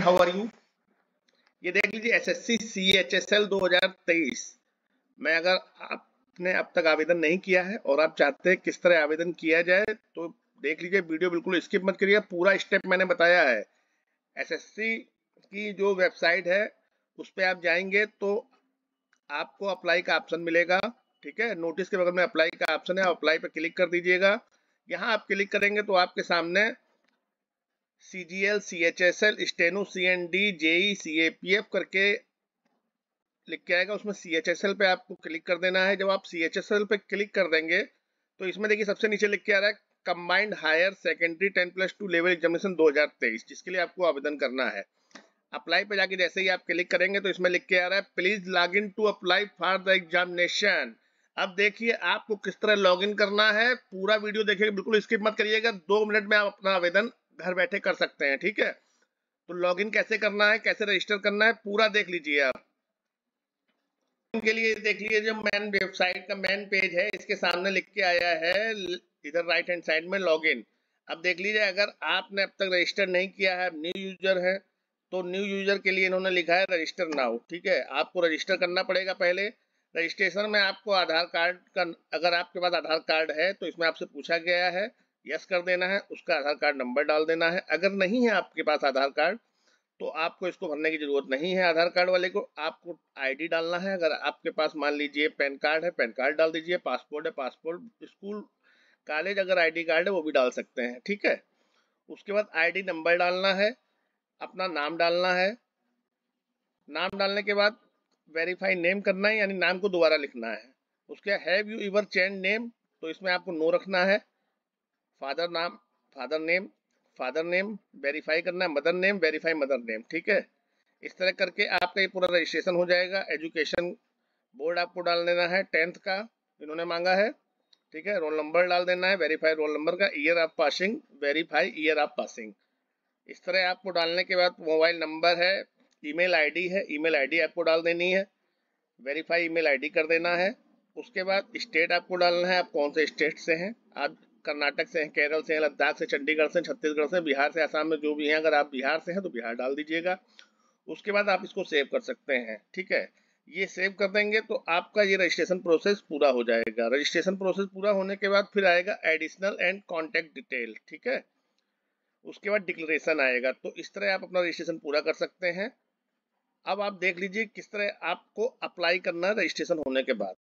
how are you ये देख लीजिए एसएससी सीएचएसएल 2023 मैं अगर आपने अब तक आवेदन नहीं किया है और आप चाहते हैं किस तरह आवेदन किया जाए तो देख लीजिए वीडियो बिल्कुल स्किप मत करिए पूरा स्टेप मैंने बताया है एसएससी की जो वेबसाइट है उस पर आप जाएंगे तो आपको अप्लाई का ऑप्शन मिलेगा ठीक है नोटिस के बगल में अप्लाई का ऑप्शन है अप्लाई पर क्लिक कर दीजिएगा यहाँ आप क्लिक करेंगे तो आपके सामने C G L C H S L steno C N D JE C A P F करके लिख के आएगा उसमें सी एच एस एल पे आपको क्लिक कर देना है जब आप सी एच एस एल पे क्लिक कर देंगे तो इसमें देखिए सबसे नीचे लिख के आ रहा है combined higher secondary ten plus two level examination तेईस जिसके लिए आपको आवेदन करना है अप्लाई पे जाके जैसे ही आप क्लिक करेंगे तो इसमें लिख के आ रहा है please log in to apply for the examination अब देखिए आपको किस तरह लॉग इन करना है पूरा वीडियो देखिएगा बिल्कुल स्किप मत करिएगा दो मिनट में आप अपना आवेदन घर बैठे कर सकते हैं ठीक है तो लॉगिन कैसे करना है कैसे रजिस्टर करना है पूरा देख लीजिए आप के लिए देख लीजिए जो मेन वेबसाइट का मेन पेज है इसके सामने लिख के आया है इधर राइट हैंड साइड में लॉगिन अब देख लीजिए अगर आपने अब तक रजिस्टर नहीं किया है न्यू यूजर है तो न्यू यूजर के लिए इन्होंने लिखा है रजिस्टर नाउ ठीक है आपको रजिस्टर करना पड़ेगा पहले रजिस्ट्रेशन में आपको आधार कार्ड का अगर आपके पास आधार कार्ड है तो इसमें आपसे पूछा गया है यस कर देना है उसका आधार कार्ड नंबर डाल देना है अगर नहीं है आपके पास आधार कार्ड तो आपको इसको भरने की जरूरत नहीं है आधार कार्ड वाले को आपको आईडी डालना है अगर आपके पास मान लीजिए पैन कार्ड है पैन कार्ड डाल दीजिए पासपोर्ट है पासपोर्ट स्कूल कॉलेज अगर आईडी कार्ड है वो भी डाल सकते हैं ठीक है उसके बाद आईडी नंबर डालना है अपना नाम डालना है नाम डालने के बाद वेरीफाई नेम करना है यानी नाम को दोबारा लिखना है उसके have you ever change name तो इसमें आपको नो रखना है फादर नाम father name father name verify करना है mother name verify mother name ठीक है इस तरह करके आपका ये पूरा रजिस्ट्रेशन हो जाएगा एजुकेशन बोर्ड आपको डाल देना है टेंथ का इन्होंने मांगा है ठीक है रोल नंबर डाल देना है वेरीफाई रोल नंबर का year of passing verify year of passing इस तरह आपको डालने के बाद मोबाइल नंबर है ईमेल आईडी है ईमेल आईडी आपको डाल देनी है वेरीफाई ईमेल आईडी कर देना है उसके बाद स्टेट आपको डालना है आप कौन से स्टेट से हैं आप कर्नाटक से हैं केरल से हैं लद्दाख से चंडीगढ़ से छत्तीसगढ़ से बिहार से आसाम में जो भी हैं अगर आप बिहार से हैं तो बिहार डाल दीजिएगा उसके बाद आप इसको सेव कर सकते हैं ठीक है ये सेव कर देंगे तो आपका ये रजिस्ट्रेशन प्रोसेस पूरा हो जाएगा रजिस्ट्रेशन प्रोसेस पूरा होने के बाद फिर आएगा एडिशनल एंड कॉन्टैक्ट डिटेल ठीक है उसके बाद डिक्लेरेशन आएगा तो इस तरह आप अपना रजिस्ट्रेशन पूरा कर सकते हैं अब आप देख लीजिए किस तरह आपको अप्लाई करना है रजिस्ट्रेशन होने के बाद